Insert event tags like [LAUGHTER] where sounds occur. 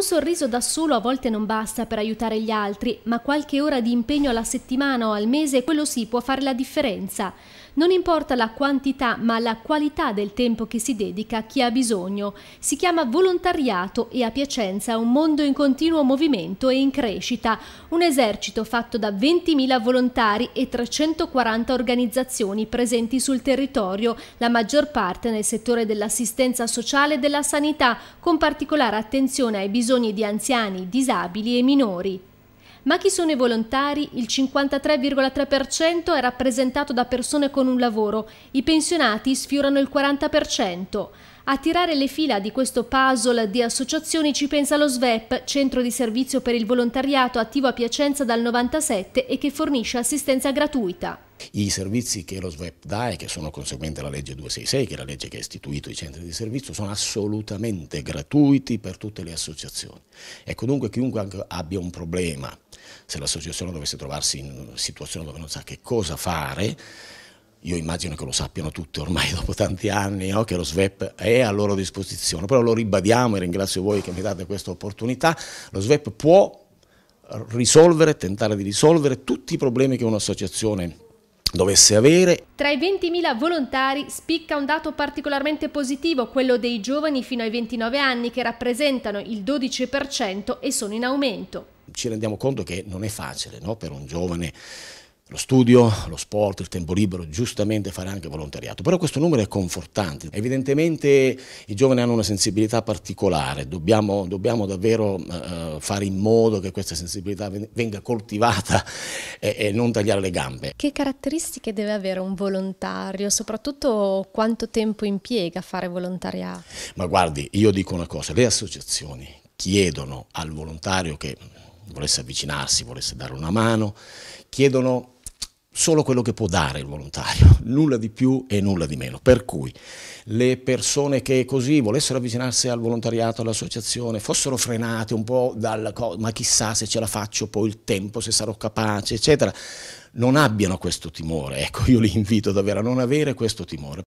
Un sorriso da solo a volte non basta per aiutare gli altri, ma qualche ora di impegno alla settimana o al mese, quello sì, può fare la differenza. Non importa la quantità ma la qualità del tempo che si dedica a chi ha bisogno. Si chiama volontariato e a Piacenza un mondo in continuo movimento e in crescita, un esercito fatto da 20.000 volontari e 340 organizzazioni presenti sul territorio, la maggior parte nel settore dell'assistenza sociale e della sanità, con particolare attenzione ai bisogni di anziani, disabili e minori. Ma chi sono i volontari? Il 53,3% è rappresentato da persone con un lavoro, i pensionati sfiorano il 40%. A tirare le fila di questo puzzle di associazioni ci pensa lo SVEP, centro di servizio per il volontariato attivo a Piacenza dal 97 e che fornisce assistenza gratuita. I servizi che lo SWEP dà e che sono conseguenti alla legge 266, che è la legge che ha istituito i centri di servizio, sono assolutamente gratuiti per tutte le associazioni. Ecco dunque chiunque abbia un problema, se l'associazione dovesse trovarsi in situazione dove non sa che cosa fare, io immagino che lo sappiano tutti ormai [LAUGHS] dopo tanti anni no? che lo SWEP è a loro disposizione, però lo ribadiamo e ringrazio voi che mi date questa opportunità, lo SWEP può risolvere, tentare di risolvere tutti i problemi che un'associazione ha dovesse avere. Tra i 20.000 volontari spicca un dato particolarmente positivo, quello dei giovani fino ai 29 anni che rappresentano il 12% e sono in aumento. Ci rendiamo conto che non è facile no? per un giovane lo studio, lo sport, il tempo libero, giustamente fare anche volontariato, però questo numero è confortante, evidentemente i giovani hanno una sensibilità particolare, dobbiamo, dobbiamo davvero eh, fare in modo che questa sensibilità venga coltivata e, e non tagliare le gambe. Che caratteristiche deve avere un volontario, soprattutto quanto tempo impiega a fare volontariato? Ma guardi, io dico una cosa, le associazioni chiedono al volontario che volesse avvicinarsi, volesse dare una mano, chiedono solo quello che può dare il volontario, [LAUGHS] nulla di più e nulla di meno. Per cui le persone che così volessero avvicinarsi al volontariato, all'associazione, fossero frenate un po' dal ma chissà se ce la faccio poi il tempo, se sarò capace, eccetera, non abbiano questo timore. Ecco, io li invito davvero a non avere questo timore.